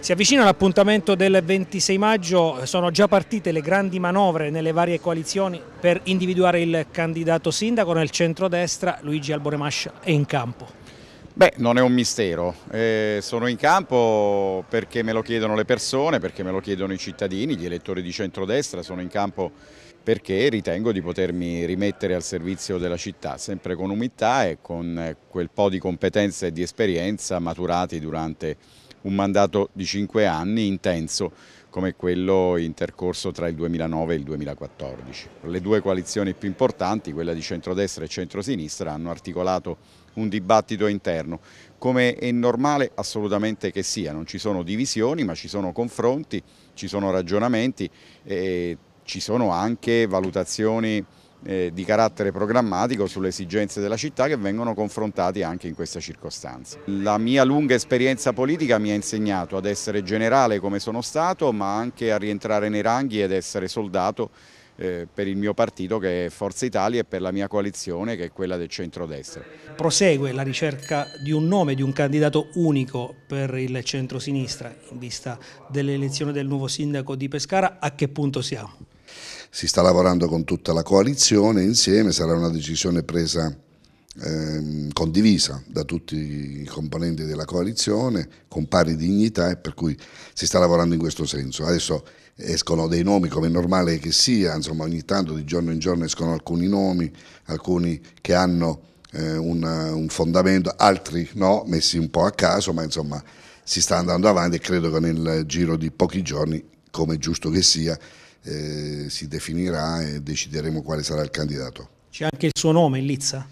Si avvicina l'appuntamento del 26 maggio, sono già partite le grandi manovre nelle varie coalizioni per individuare il candidato sindaco nel centrodestra, Luigi Alboremascia è in campo. Beh, non è un mistero, eh, sono in campo perché me lo chiedono le persone, perché me lo chiedono i cittadini, gli elettori di centrodestra, sono in campo perché ritengo di potermi rimettere al servizio della città, sempre con umiltà e con eh, quel po' di competenza e di esperienza maturati durante un mandato di cinque anni intenso come quello intercorso tra il 2009 e il 2014. Le due coalizioni più importanti, quella di centrodestra e centrosinistra, hanno articolato un dibattito interno, come è normale assolutamente che sia, non ci sono divisioni ma ci sono confronti, ci sono ragionamenti, e ci sono anche valutazioni eh, di carattere programmatico sulle esigenze della città che vengono confrontati anche in questa circostanza. La mia lunga esperienza politica mi ha insegnato ad essere generale come sono stato ma anche a rientrare nei ranghi ed essere soldato eh, per il mio partito che è Forza Italia e per la mia coalizione che è quella del centrodestra. Prosegue la ricerca di un nome, di un candidato unico per il centro-sinistra in vista dell'elezione del nuovo sindaco di Pescara. A che punto siamo? si sta lavorando con tutta la coalizione insieme, sarà una decisione presa ehm, condivisa da tutti i componenti della coalizione con pari dignità e per cui si sta lavorando in questo senso. Adesso escono dei nomi come è normale che sia, insomma ogni tanto di giorno in giorno escono alcuni nomi, alcuni che hanno eh, un, un fondamento, altri no, messi un po' a caso, ma insomma si sta andando avanti e credo che nel giro di pochi giorni, come giusto che sia, eh, si definirà e decideremo quale sarà il candidato. C'è anche il suo nome in lizza?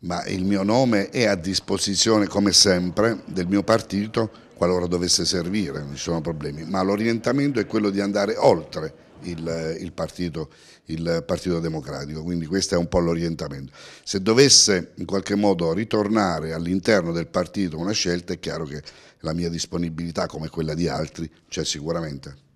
Ma il mio nome è a disposizione, come sempre, del mio partito qualora dovesse servire, non ci sono problemi, ma l'orientamento è quello di andare oltre il, eh, il, partito, il, partito, Democratico, quindi questo è un po' l'orientamento. Se dovesse in qualche modo ritornare all'interno del partito una scelta è chiaro che la mia disponibilità come quella di altri c'è sicuramente.